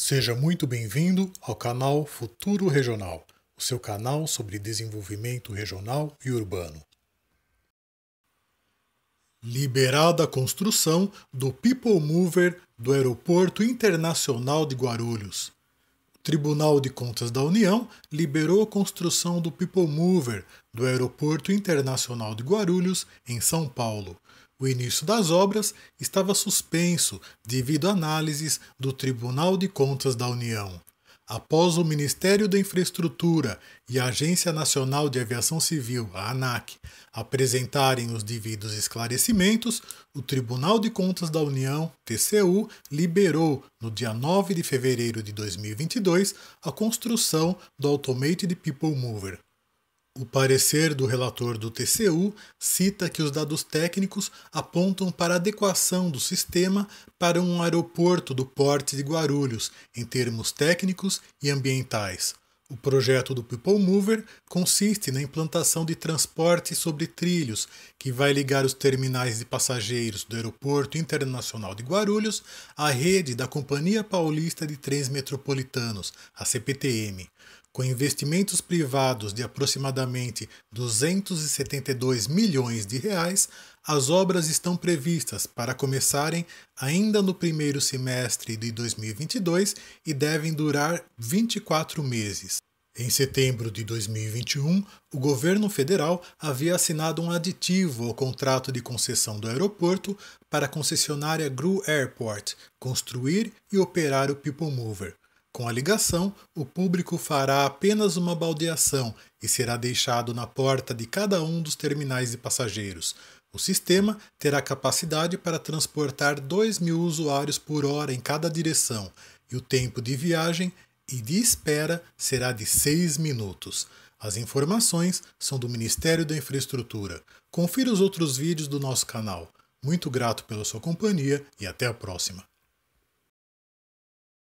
Seja muito bem-vindo ao canal Futuro Regional, o seu canal sobre desenvolvimento regional e urbano. Liberada a construção do People Mover do Aeroporto Internacional de Guarulhos. Tribunal de Contas da União liberou a construção do People Mover do Aeroporto Internacional de Guarulhos, em São Paulo. O início das obras estava suspenso devido a análises do Tribunal de Contas da União. Após o Ministério da Infraestrutura e a Agência Nacional de Aviação Civil, a ANAC, apresentarem os devidos esclarecimentos, o Tribunal de Contas da União, TCU, liberou, no dia 9 de fevereiro de 2022, a construção do Automated People Mover. O parecer do relator do TCU cita que os dados técnicos apontam para adequação do sistema para um aeroporto do porte de Guarulhos, em termos técnicos e ambientais. O projeto do People Mover consiste na implantação de transporte sobre trilhos, que vai ligar os terminais de passageiros do Aeroporto Internacional de Guarulhos à rede da Companhia Paulista de Trens Metropolitanos, a CPTM com investimentos privados de aproximadamente 272 milhões de reais, as obras estão previstas para começarem ainda no primeiro semestre de 2022 e devem durar 24 meses. Em setembro de 2021, o governo federal havia assinado um aditivo ao contrato de concessão do aeroporto para a concessionária Gru Airport construir e operar o People Mover com a ligação, o público fará apenas uma baldeação e será deixado na porta de cada um dos terminais de passageiros. O sistema terá capacidade para transportar 2 mil usuários por hora em cada direção, e o tempo de viagem e de espera será de 6 minutos. As informações são do Ministério da Infraestrutura. Confira os outros vídeos do nosso canal. Muito grato pela sua companhia e até a próxima.